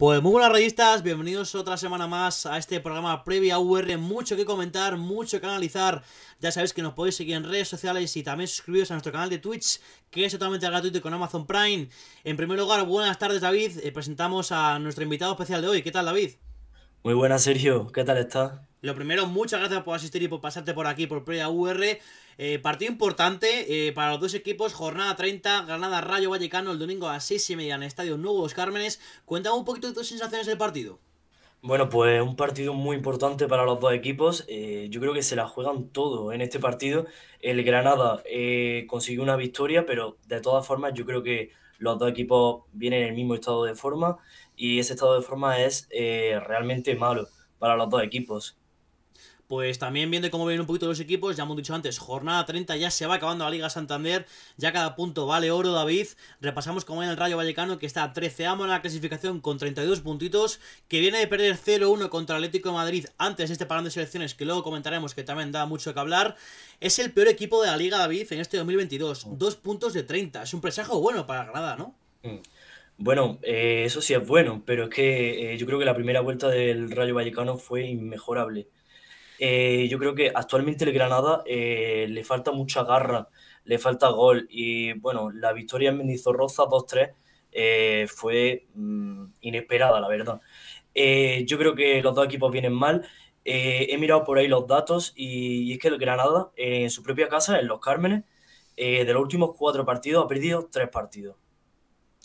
Pues muy buenas rayistas, bienvenidos otra semana más a este programa Previa UR, mucho que comentar, mucho que analizar, ya sabéis que nos podéis seguir en redes sociales y también suscribiros a nuestro canal de Twitch, que es totalmente gratuito y con Amazon Prime. En primer lugar, buenas tardes David, eh, presentamos a nuestro invitado especial de hoy, ¿qué tal David? Muy buenas, Sergio. ¿Qué tal estás? Lo primero, muchas gracias por asistir y por pasarte por aquí por Playa Ur, eh, partido importante eh, para los dos equipos, jornada 30, Granada Rayo Vallecano el domingo a 6 y media en el Estadio los Cármenes. Cuéntame un poquito de tus sensaciones del partido. Bueno, pues un partido muy importante para los dos equipos. Eh, yo creo que se la juegan todo en este partido. El Granada consiguió una victoria, pero de todas formas yo creo que los dos equipos vienen en el mismo estado de forma y ese estado de forma es eh, realmente malo para los dos equipos pues también viendo cómo vienen un poquito los equipos, ya hemos dicho antes, jornada 30, ya se va acabando la Liga Santander, ya cada punto vale oro, David. Repasamos cómo viene el Rayo Vallecano, que está a 13 amo en la clasificación con 32 puntitos, que viene de perder 0-1 contra Atlético de Madrid antes de este parón de selecciones, que luego comentaremos que también da mucho que hablar. Es el peor equipo de la Liga, David, en este 2022, mm. dos puntos de 30. Es un presagio bueno para Granada, ¿no? Mm. Bueno, eh, eso sí es bueno, pero es que eh, yo creo que la primera vuelta del Rayo Vallecano fue inmejorable. Eh, yo creo que actualmente el Granada eh, le falta mucha garra, le falta gol y bueno, la victoria en Mendizorroza 2-3 eh, fue mm, inesperada, la verdad. yo creo que los dos equipos vienen mal. he mirado por ahí los datos y es que el Granada en su propia casa, en Los Cármenes, de los últimos cuatro partidos ha perdido tres partidos.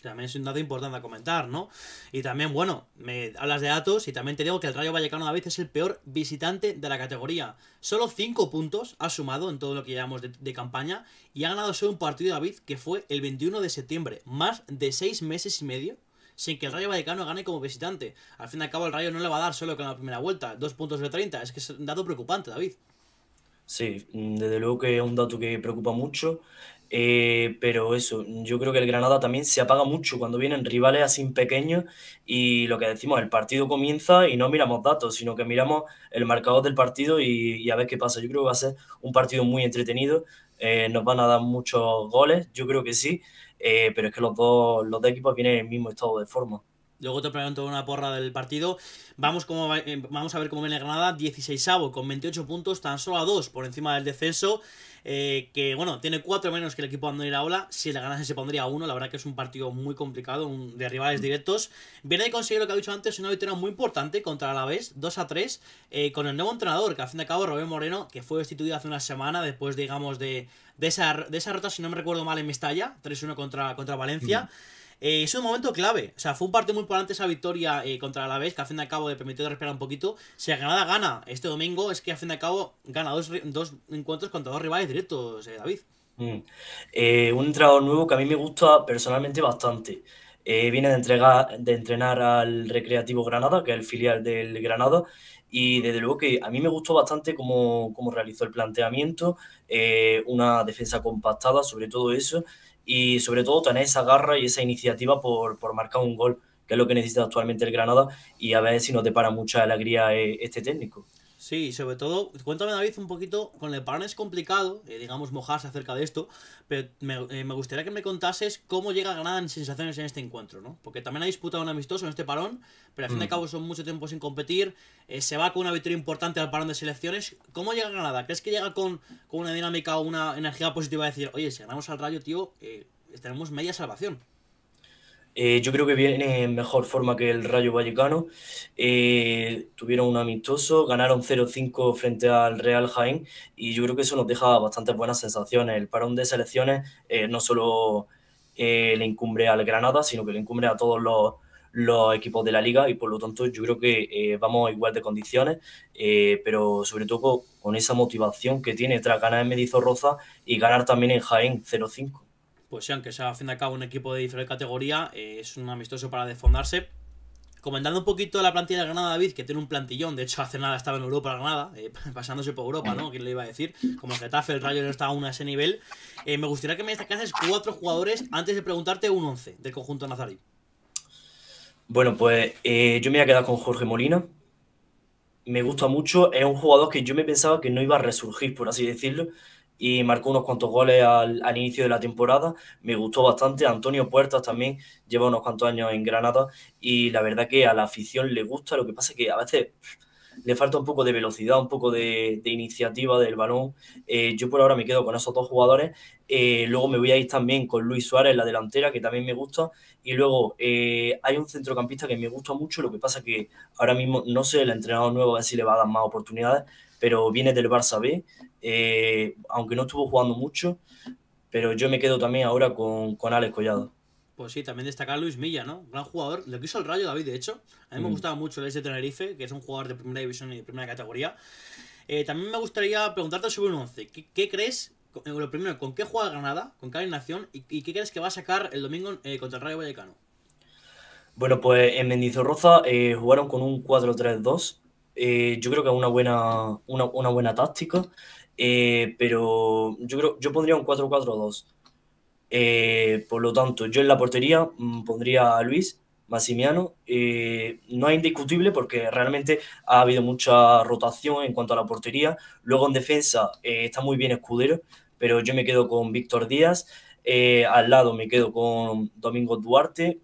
También es un dato importante a comentar, ¿no? Y también, bueno, me hablas de datos y también te digo que el Rayo Vallecano David es el peor visitante de la categoría. Solo 5 puntos ha sumado en todo lo que llevamos de, campaña y ha ganado solo un partido David que fue el 21 de septiembre, más de 6 meses y medio sin que el Rayo Vallecano gane como visitante. Al fin y al cabo, el Rayo no le va a dar solo con la primera vuelta, dos puntos de 30. Es que es un dato preocupante, David. Sí, desde luego que es un dato que preocupa mucho. Eh, pero eso, yo creo que el Granada también se apaga mucho cuando vienen rivales así pequeños y lo que decimos, el partido comienza y no miramos datos, sino que miramos el marcador del partido y, y a ver qué pasa. Yo creo que va a ser un partido muy entretenido, eh, nos van a dar muchos goles, yo creo que sí, eh, pero es que los dos, los dos equipos vienen en el mismo estado de forma. Luego te pregunto una porra del partido. Vamos, cómo eh, vamos a ver cómo viene Granada, 16 con 28 puntos, tan solo a 2 por encima del descenso. Eh, que bueno, tiene 4 menos que el equipo la Ola. Si le ganase se pondría a 1. La verdad que es un partido muy complicado, de rivales directos. Viene de conseguir lo que ha dicho antes, una victoria muy importante contra el Alavés, 2 a 3, eh, con el nuevo entrenador, que al fin de cabo Robert Moreno, que fue destituido hace una semana después, digamos, de, de esa, de esa rota, si no me recuerdo mal, en Mestalla, 3-1 contra, contra Valencia. Eh, es un momento clave. O sea, fue un partido muy importante esa victoria eh, contra la vez que a fin de cabo le permitió respirar un poquito. Si Granada gana este domingo, es que a fin de cabo gana dos, encuentros contra dos rivales directos, eh, David. Mm. un trabajo nuevo que a mí me gusta personalmente bastante. viene de, entregar, de entrenar al Recreativo Granada, que es el filial del Granada, y desde luego que a mí me gustó bastante como cómo realizó el planteamiento, una defensa compactada, sobre todo eso, y sobre todo tener esa garra y esa iniciativa por, marcar un gol, que es lo que necesita actualmente el Granada y a ver si nos depara mucha alegría eh, este técnico. Sí, sobre todo, cuéntame David un poquito, con el parón es complicado, eh, digamos, mojarse acerca de esto, pero me, eh, gustaría que me contases cómo llega a ganar en sensaciones en este encuentro, ¿no? Porque también ha disputado un amistoso en este parón, pero al fin y al mm. cabo son mucho tiempo sin competir, eh, se va con una victoria importante al parón de selecciones. ¿Cómo llega a Granada? ¿Crees que llega con, con, una dinámica o una energía positiva de decir, oye, si ganamos al rayo, tío, tenemos media salvación? Eh, yo creo que viene en mejor forma que el Rayo Vallecano. Eh, tuvieron un amistoso, ganaron 0-5 frente al Real Jaén y yo creo que eso nos deja bastantes buenas sensaciones. El parón de selecciones eh, no solo le incumbre al Granada, sino que le incumbre a todos los, equipos de la liga y por lo tanto yo creo que vamos a igual de condiciones, pero sobre todo con, esa motivación que tiene tras ganar en Medizorroza y ganar también en Jaén 0-5 pues aunque sea a fin cabo un equipo de diferente categoría, eh, es un amistoso para desfondarse. Comentando un poquito la plantilla de Granada David, que tiene un plantillón, de hecho hace nada estaba en Europa Granada, eh, pasándose por Europa, ¿no? ¿Quién le iba a decir? Como el Getafe, el Rayo no estaba aún a ese nivel. Eh, me gustaría que me destacases cuatro jugadores antes de preguntarte un 11 del conjunto nazarí. Bueno, pues yo me voy a quedar con Jorge Molina. Me gusta mucho, es un jugador que yo me pensaba que no iba a resurgir, por así decirlo, y marcó unos cuantos goles al, inicio de la temporada. Me gustó bastante. Antonio Puertas también lleva unos cuantos años en Granada y la verdad que a la afición le gusta. Lo que pasa es que a veces le falta un poco de velocidad, un poco de, iniciativa del balón. Eh, yo por ahora me quedo con esos dos jugadores. Eh, luego me voy a ir también con Luis Suárez la delantera, que también me gusta. Y luego eh, hay un centrocampista que me gusta mucho. Lo que pasa es que ahora mismo no sé el entrenador nuevo a ver si le va a dar más oportunidades pero viene del Barça B, eh, aunque no estuvo jugando mucho, pero yo me quedo también ahora con, con Alex Collado. Pues sí, también destacar Luis Milla, ¿no? Gran jugador. Lo quiso el Rayo David, de hecho. A mí me mm. gustaba mucho el ex de Tenerife, que es un jugador de primera división y de primera categoría. Eh, también me gustaría preguntarte sobre un 11. ¿Qué, crees, eh, lo primero, con qué juega Granada, con qué alineación y, qué crees que va a sacar el domingo contra el Rayo Vallecano? Bueno, pues en Mendizorroza eh, jugaron con un 4-3-2 eh, yo creo que es una buena, una, buena táctica, eh, pero yo, creo, yo pondría un 4-4-2. Eh, por lo tanto, yo en la portería mm, pondría a Luis Massimiano. no es indiscutible porque realmente ha habido mucha rotación en cuanto a la portería. Luego en defensa está muy bien Escudero, pero yo me quedo con Víctor Díaz. al lado me quedo con Domingo Duarte,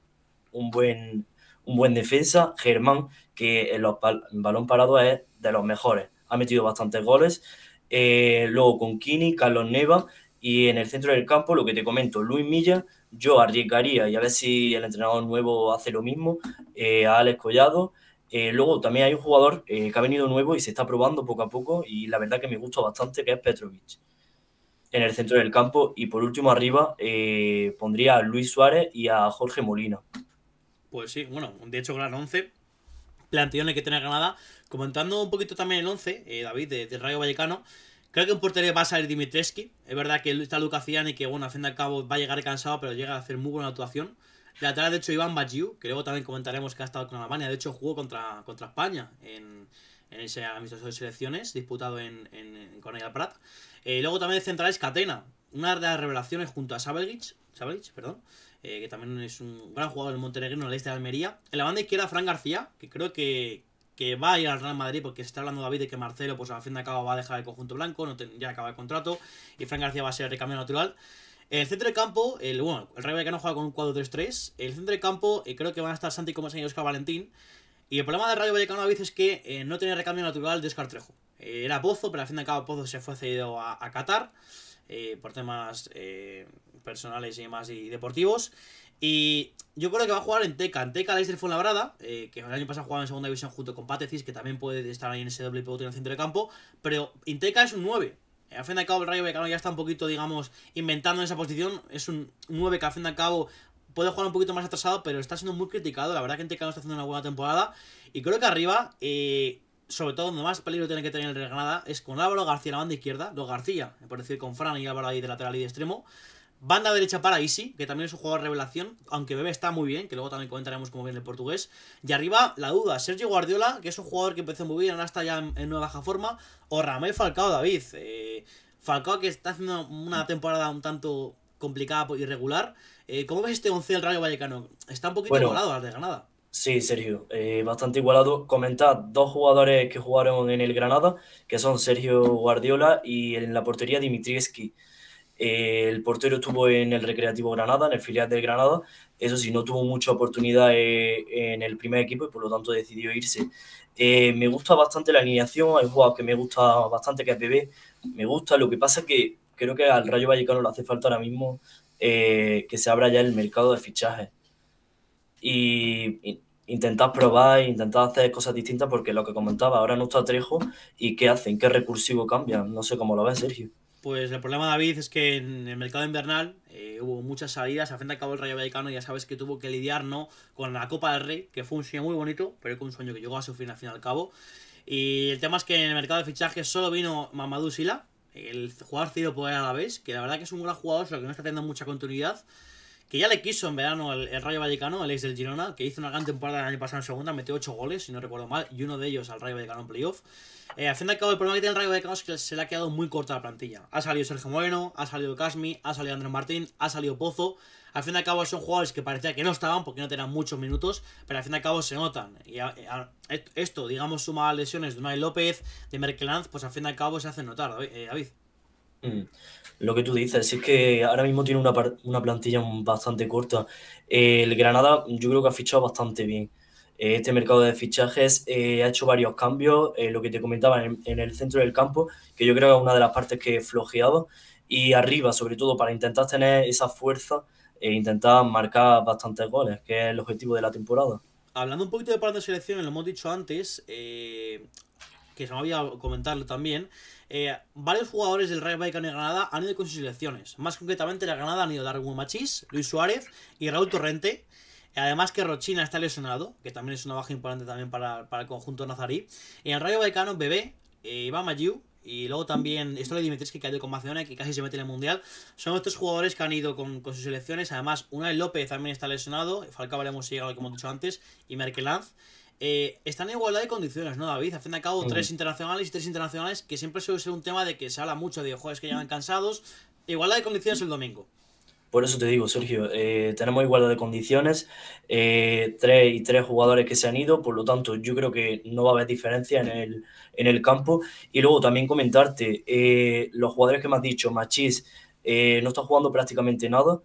un buen, un buen defensa. Germán, que en, balón parado es de los mejores. Ha metido bastantes goles. Eh, luego con Kini, Carlos Neva y en el centro del campo, lo que te comento, Luis Milla, yo arriesgaría y a ver si el entrenador nuevo hace lo mismo, eh, Alex Collado. Eh, luego también hay un jugador eh, que ha venido nuevo y se está probando poco a poco y la verdad que me gusta bastante, que es Petrovic en el centro del campo. Y por último, arriba pondría a Luis Suárez y a Jorge Molina. Pues sí, bueno, de hecho, gran 11 planteones que tiene ganada Comentando un poquito también el 11, eh, David, de, Rayo Vallecano. Creo que en portería va a salir Dimitreski. Es verdad que está Lucas y que, bueno, al fin y al cabo va a llegar cansado, pero llega a hacer muy buena actuación. De atrás, de hecho, Iván Bajiu, que luego también comentaremos que ha estado con Alemania. De hecho, jugó contra, contra España en, en ese amistoso de selecciones disputado en, en, Cornell Prat. Eh, luego también de centrales, Catena. Una de las revelaciones junto a Sabelgic, perdón, eh, que también es un gran jugador del Montenegrino en el este de Almería. En la banda izquierda, Fran García, que creo que, va a ir al Real Madrid porque se está hablando David de que Marcelo, pues a fin de cabo, va a dejar el conjunto blanco, no ya acaba el contrato, y Fran García va a ser el recambio natural. El centro de campo, el, bueno, el Rayo Vallecano juega con un 4-3-3. El centro de campo, eh, creo que van a estar Santi Comas y Oscar Valentín. Y el problema del Rayo Vallecano a veces es que eh, no tiene recambio natural de Oscar Trejo. era Pozo, pero al fin de cabo Pozo se fue cedido a, a Qatar por temas personales y demás y deportivos. Y yo creo que va a jugar en Teca. En Teca Leicester del Fuenlabrada, eh, que el año pasado jugaba en segunda división junto con Patecis, que también puede estar ahí en ese doble pivote en el centro de campo. Pero Inteca es un 9. Al fin y al cabo, el Rayo Vallecano ya está un poquito, digamos, inventando en esa posición. Es un 9 que al fin y al cabo puede jugar un poquito más atrasado, pero está siendo muy criticado. La verdad que Teca no está haciendo una buena temporada. Y creo que arriba, eh, sobre todo donde más peligro tiene que tener el Granada, es con Álvaro García en la banda izquierda. lo García, por decir, con Fran y Álvaro ahí de lateral y de extremo. Banda derecha para Isi, que también es un jugador de revelación, aunque Bebe está muy bien, que luego también comentaremos cómo viene el portugués. Y arriba, la duda, Sergio Guardiola, que es un jugador que empezó muy bien, ahora está ya en, Nueva forma, o Ramel Falcao David. Eh, Falcao que está haciendo una temporada un tanto complicada y irregular. Eh, ¿Cómo ves este 11 del Rayo Vallecano? Está un poquito igualado las de Granada. Sí, Sergio, eh, bastante igualado. Comentad dos jugadores que jugaron en el Granada, que son Sergio Guardiola y en la portería Dimitrievski el portero estuvo en el Recreativo Granada, en el filial del Granada. Eso sí, no tuvo mucha oportunidad eh, en el primer equipo y por lo tanto decidió irse. Eh, me gusta bastante la alineación, el jugador que me gusta bastante, que es bebé. Me gusta, lo que pasa es que creo que al Rayo Vallecano le hace falta ahora mismo eh, que se abra ya el mercado de fichajes. Y, intentar probar, intentar hacer cosas distintas, porque lo que comentaba, ahora no está Trejo y qué hacen, qué recursivo cambia. No sé cómo lo ves, Sergio. Pues el problema, David, es que en el mercado invernal eh, hubo muchas salidas. Al fin al cabo, el Rayo Vallecano ya sabes que tuvo que lidiar con la Copa del Rey, que fue un sueño muy bonito, pero que un sueño que llegó a su fin al fin y al cabo. Y el tema es que en el mercado de fichajes solo vino Mamadou Sila, el jugador poder por la vez, que la verdad que es un gran jugador, solo que no está teniendo mucha continuidad. Que ya le quiso en verano el, Rayo Vallecano, el ex del Girona, que hizo una gran temporada el año pasado en segunda, metió 8 goles, si no recuerdo mal, y uno de ellos al Rayo Vallecano en playoff. Eh, al fin y al cabo, el problema que tiene el Rayo Vallecano es que se le ha quedado muy corta la plantilla. Ha salido Sergio Moreno, ha salido Casmi, ha salido Andrés Martín, ha salido Pozo. Al fin y al cabo, son jugadores que parecía que no estaban porque no tenían muchos minutos, pero al fin y al cabo se notan. Y esto, digamos, suma a lesiones de Unai López, de Merkelanz, pues al fin y al cabo se hacen notar, David. Eh, mm. Lo que tú dices es que ahora mismo tiene una, plantilla bastante corta. el Granada yo creo que ha fichado bastante bien este mercado de fichajes eh, ha hecho varios cambios, eh, lo que te comentaba en, el centro del campo, que yo creo que es una de las partes que flojeaba, y arriba, sobre todo, para intentar tener esa fuerza e intentar marcar bastantes goles, que es el objetivo de la temporada. Hablando un poquito de parte de selecciones lo hemos dicho antes, eh, que se me había comentado también, varios jugadores del Real Vallecano y Granada han ido con sus selecciones. Más concretamente, la Granada han ido Darwin Machís, Luis Suárez y Raúl Torrente. Además que Rochina está lesionado, que también es una baja importante también para, el conjunto nazarí. En el Rayo Vallecano, Bebé, eh, Iván Mayu, y luego también esto de Dimitris que cayó con Macedonia, que casi se mete en el Mundial. Son estos jugadores que han ido con, sus selecciones. Además, Unai López también está lesionado. Falcao hemos llegado, como he dicho antes. Y Merkelanz. Eh, están en igualdad de condiciones, ¿no, David? Al fin y cabo, tres internacionales y tres internacionales, que siempre suele ser un tema de que se habla mucho de jugadores que llegan cansados. Igualdad de condiciones el domingo. Por eso te digo, Sergio, eh, tenemos igualdad de condiciones, eh, tres y tres jugadores que se han ido, por lo tanto yo creo que no va a haber diferencia en el, campo. Y luego también comentarte, eh, los jugadores que me has dicho, Machis no está jugando prácticamente nada,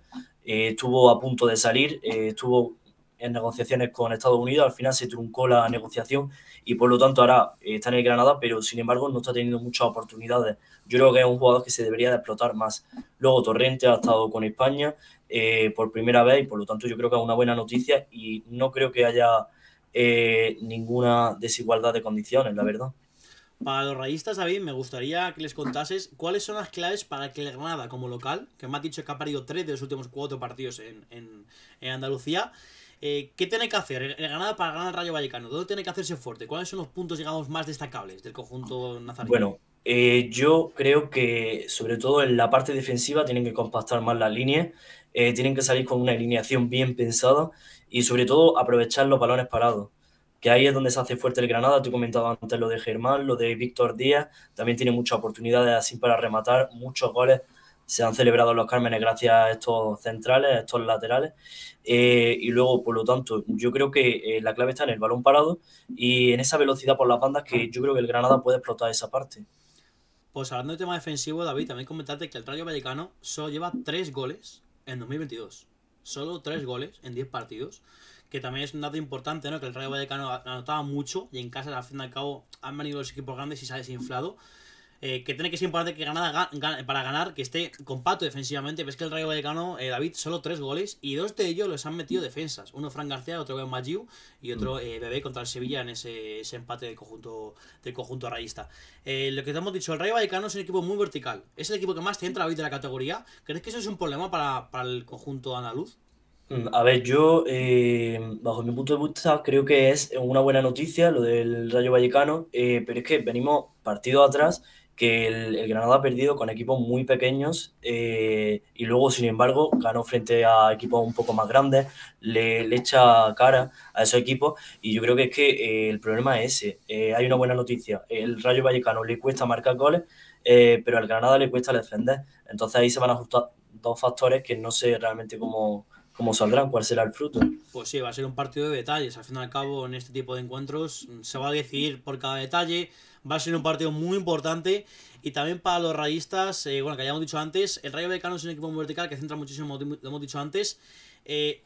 estuvo a punto de salir, estuvo en negociaciones con Estados Unidos. Al final se truncó la negociación y por lo tanto ahora eh, está en el Granada, pero sin embargo no está teniendo muchas oportunidades. Yo creo que es un jugador que se debería de explotar más. Luego Torrente ha estado con España eh, por primera vez y por lo tanto yo creo que es una buena noticia y no creo que haya eh, ninguna desigualdad de condiciones, la verdad. Para los rayistas, David, me gustaría que les contases cuáles son las claves para que el Granada, como local, que me ha dicho que ha perdido tres de los últimos cuatro partidos en, en, en Andalucía, eh, ¿Qué tiene que hacer el Granada para ganar el Rayo Vallecano? ¿Dónde tiene que hacerse fuerte? ¿Cuáles son los puntos, más destacables del conjunto nazarí? Bueno, eh, yo creo que sobre todo en la parte defensiva tienen que compactar más las líneas, eh, tienen que salir con una alineación bien pensada y sobre todo aprovechar los balones parados, que ahí es donde se hace fuerte el Granada. Te he comentado antes lo de Germán, lo de Víctor Díaz, también tiene muchas oportunidades así para rematar, muchos goles se han celebrado los Cármenes gracias a estos centrales, a estos laterales. Eh, y luego, por lo tanto, yo creo que eh, la clave está en el balón parado y en esa velocidad por las bandas que yo creo que el Granada puede explotar esa parte. Pues hablando de tema defensivo, David, también comentarte que el Rayo Vallecano solo lleva tres goles en 2022. Solo tres goles en 10 partidos. Que también es un dato importante, ¿no? Que el Rayo Vallecano anotaba mucho y en casa, al fin y al cabo, han venido los equipos grandes y se ha desinflado. Eh, que tiene que ser importante que para ganar, que esté compacto defensivamente. Ves que el Rayo Vallecano, eh, David, solo tres goles y dos de ellos los han metido defensas. Uno Fran García, otro Ben y otro mm. eh, Bebé contra el Sevilla en ese, empate del conjunto, conjunto rayista. lo que te hemos dicho, el Rayo Vallecano es un equipo muy vertical. Es el equipo que más te entra David de la categoría. ¿Crees que eso es un problema para, el conjunto andaluz? Mm, a ver, yo, bajo mi punto de vista, creo que es una buena noticia lo del Rayo Vallecano, pero es que venimos partido atrás que el, Granada ha perdido con equipos muy pequeños eh, y luego, sin embargo, ganó frente a equipos un poco más grandes, le, echa cara a esos equipos y yo creo que es que eh, el problema es ese. Eh, hay una buena noticia, el Rayo Vallecano le cuesta marcar goles, pero al Granada le cuesta defender. Entonces ahí se van a ajustar dos factores que no sé realmente cómo, cómo saldrán? cuál será el fruto. Pues sí, va a ser un partido de detalles. Al fin y al cabo, en este tipo de encuentros mm, se va a decidir por cada detalle. Va a ser un partido muy importante. Y también para los rayistas, eh, bueno, que hayamos dicho antes, el Rayo Vallecano es un equipo muy vertical que centra muchísimo, lo hemos dicho antes. Eh,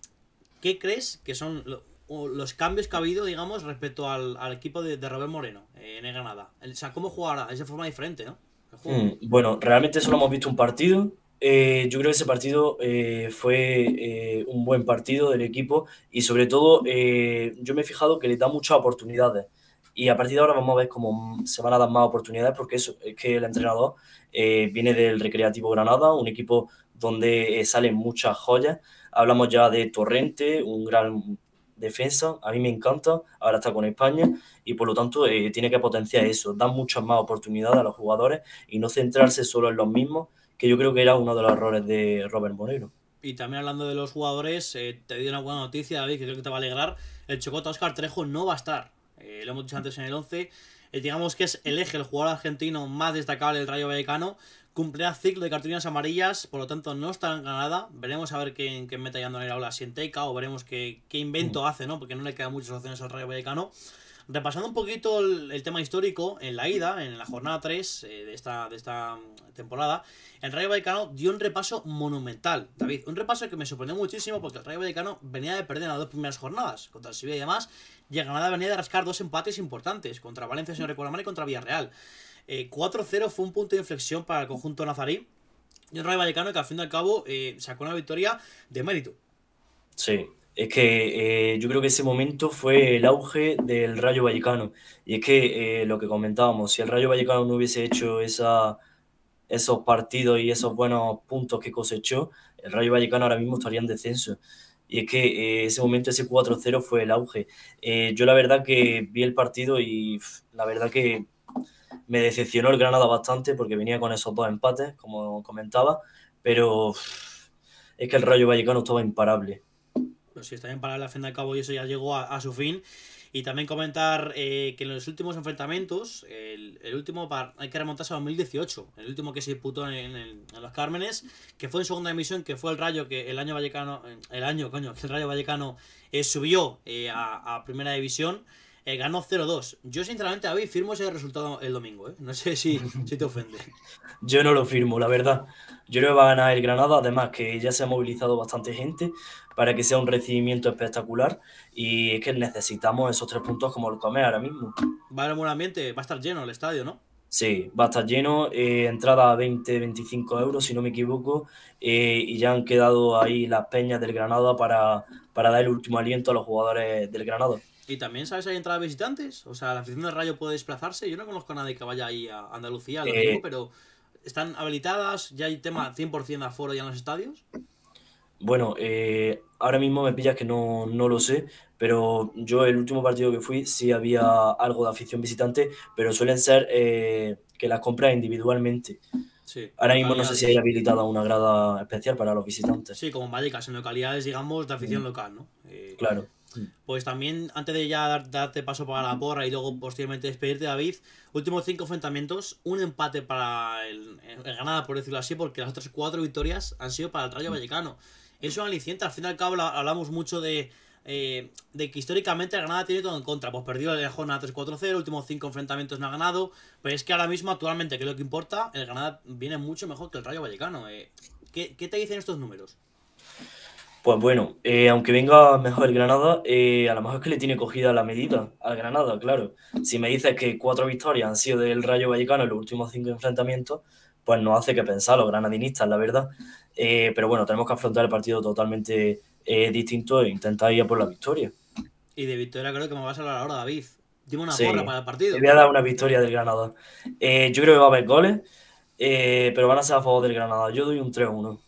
¿Qué crees que son los cambios que ha habido, digamos, respecto al, equipo de, Robert Moreno eh, en el Granada? O sea, ¿cómo jugará? Es de forma diferente, ¿no? Mm, bueno, realmente solo hemos visto un partido eh, yo creo que ese partido eh, fue eh, un buen partido del equipo y sobre todo yo me he fijado que le da muchas oportunidades y a partir de ahora vamos a ver cómo se van a dar más oportunidades porque eso, es que el entrenador viene del Recreativo Granada, un equipo donde salen muchas joyas. Hablamos ya de Torrente, un gran defensa, a mí me encanta, ahora está con España y por lo tanto tiene que potenciar eso, dar muchas más oportunidades a los jugadores y no centrarse solo en los mismos que yo creo que era uno de los errores de Robert Moreno. Y también hablando de los jugadores, eh, te di una buena noticia, David, que creo que te va a alegrar. El Chocota Oscar Trejo no va a estar. Eh, lo hemos dicho antes en el 11. Eh, digamos que es el eje, el jugador argentino más destacable del Rayo Vallecano. Cumplirá ciclo de cartulinas amarillas, por lo tanto no estará en Granada. Veremos a ver qué, qué meta y en habla, aula si en o veremos qué, qué invento mm. hace, ¿no? Porque no le quedan muchas opciones al Rayo Vallecano. Repasando un poquito el, tema histórico, en la ida, en la jornada 3 eh, de, esta, de esta mm, temporada, el Rayo Vallecano dio un repaso monumental, David. Un repaso que me sorprendió muchísimo porque el Rayo Vallecano venía de perder en las dos primeras jornadas contra el Sevilla y demás, y el Granada venía de rascar dos empates importantes contra Valencia, señor Recuerdo y contra Villarreal. 4-0 eh, fue un punto de inflexión para el conjunto nazarí y el Rayo Vallecano que al fin y al cabo eh, sacó una victoria de mérito. Sí, es que eh, yo creo que ese momento fue el auge del Rayo Vallecano. Y es que eh, lo que comentábamos, si el Rayo Vallecano no hubiese hecho esa, esos partidos y esos buenos puntos que cosechó, el Rayo Vallecano ahora mismo estaría en descenso. Y es que eh, ese momento, ese 4-0 fue el auge. yo la verdad que vi el partido y la verdad que me decepcionó el Granada bastante porque venía con esos dos empates, como comentaba, pero es que el Rayo Vallecano estaba imparable si está bien para la Fenda del Cabo y eso ya llegó a, su fin. Y también comentar eh, que en los últimos enfrentamientos, el, último hay que remontarse a 2018, el último que se disputó en, los Cármenes, que fue en segunda división que fue el Rayo que el año Vallecano, el año, coño, que el Rayo Vallecano eh, subió eh, a, a, primera división. Eh, ganó 0-2. Yo, sinceramente, David, firmo ese resultado el domingo. ¿eh? No sé si, te ofende. Yo no lo firmo, la verdad. Yo creo que va a ganar el Granada, además que ya se ha movilizado bastante gente para que sea un recibimiento espectacular y es que necesitamos esos tres puntos como los comé ahora mismo. Va a haber buen ambiente, va a estar lleno el estadio, ¿no? Sí, va a estar lleno, eh, entrada a 20, 25 euros, si no me equivoco, eh, y ya han quedado ahí las peñas del Granada para, para dar el último aliento a los jugadores del Granada. Y también, ¿sabes? Hay entrada de visitantes. O sea, la afición del Rayo puede desplazarse. Yo no conozco a nadie que vaya ahí a Andalucía, eh. pero están habilitadas. Ya hay tema 100% de aforo ya en los estadios. Bueno, eh, ahora mismo me pillas que no, lo sé, pero yo el último partido que fui sí había algo de afición visitante, pero suelen ser eh, que las compras individualmente. ahora mismo no sé si hay habilitada una grada especial para los visitantes. Sí, como en Vallecas, en localidades, digamos, de afición mm. local, ¿no? claro. Pues también, antes de ya darte paso para la porra y luego posteriormente despedirte, David, últimos cinco enfrentamientos, un empate para el, Granada, por decirlo así, porque las otras cuatro victorias han sido para el Rayo Vallecano. Es un aliciente, al fin y al cabo hablamos mucho de, eh, de que históricamente el Granada tiene todo en contra. Pues perdió el jornada 3-4-0, últimos 5 enfrentamientos no ha ganado. Pero es que ahora mismo, actualmente, que es lo que importa, el Granada viene mucho mejor que el Rayo Vallecano. Eh, ¿Qué, te dicen estos números? Pues bueno, eh, aunque venga mejor el Granada, eh, a lo mejor es que le tiene cogida la medida al Granada, claro. Si me dices que cuatro victorias han sido del Rayo Vallecano en los últimos cinco enfrentamientos, pues no hace que pensar los granadinistas, la verdad. Eh, pero bueno, tenemos que afrontar el partido totalmente distinto e intentar ir a por la victoria. Y de victoria creo que me vas a hablar ahora, David. Dime una para el partido. Te voy a dar una victoria del Granada. yo creo que va a haber goles, pero van a ser a favor del Granada. Yo doy un 3-1.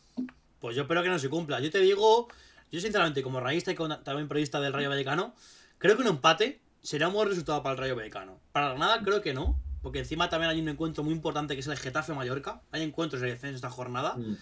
Pues yo espero que no se cumpla. Yo te digo, yo sinceramente, como raíste y también periodista del Rayo Vallecano, creo que un empate será un buen resultado para el Rayo Vallecano. Para nada creo que no, porque encima también hay un encuentro muy importante que es el Getafe Mallorca. Hay encuentros en esta jornada. Mm.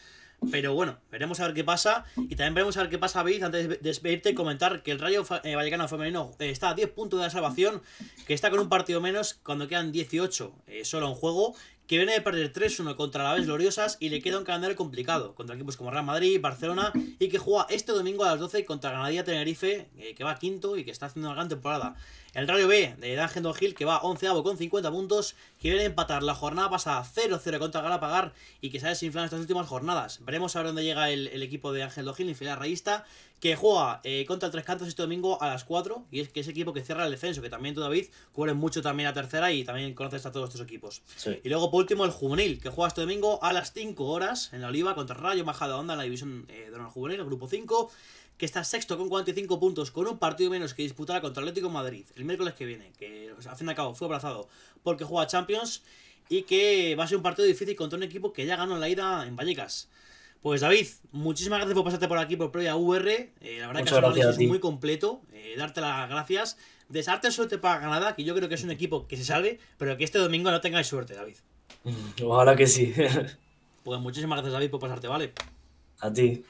Pero bueno, veremos a ver qué pasa. Y también veremos a ver qué pasa, David, antes de despedirte, comentar que el Rayo eh, Vallecano Femenino eh, está a 10 puntos de la salvación, que está con un partido menos cuando quedan 18 eh, solo en juego, que viene de perder 3-1 contra la vez gloriosas y le queda un calendario complicado contra equipos como Real Madrid, Barcelona y que juega este domingo a las 12 contra Granadilla Tenerife, eh, que va quinto y que está haciendo una gran temporada. El Rayo B de Ángel Gil, que va 11 con 50 puntos, que viene a empatar la jornada pasada 0-0 contra Galapagar y que se ha desinflado en estas últimas jornadas. Veremos a ver dónde llega el, equipo de Ángel en fila rayista, que juega eh, contra el Tres Cantos este domingo a las 4 y es que ese equipo que cierra el defenso, que también tú, David, cubre mucho también a tercera y también conoces a todos estos equipos. Y luego, por último, el Juvenil, que juega este domingo a las 5 horas en la Oliva contra Rayo Majada Onda en la división eh, de la juvenil, el grupo 5, que está sexto con 45 puntos, con un partido menos que disputará contra el Atlético Madrid el miércoles que viene, que o sea, a cabo fue abrazado porque juega Champions y que va a ser un partido difícil contra un equipo que ya ganó la ida en Vallecas. Pues David, muchísimas gracias por pasarte por aquí por Proya VR. Eh, la verdad que es muy completo. Eh, darte las gracias. Desarte suerte para Granada, que yo creo que es un equipo que se salve, pero que este domingo no tengáis suerte, David. Ojalá que sí. pues muchísimas gracias, David, por pasarte, ¿vale? A ti.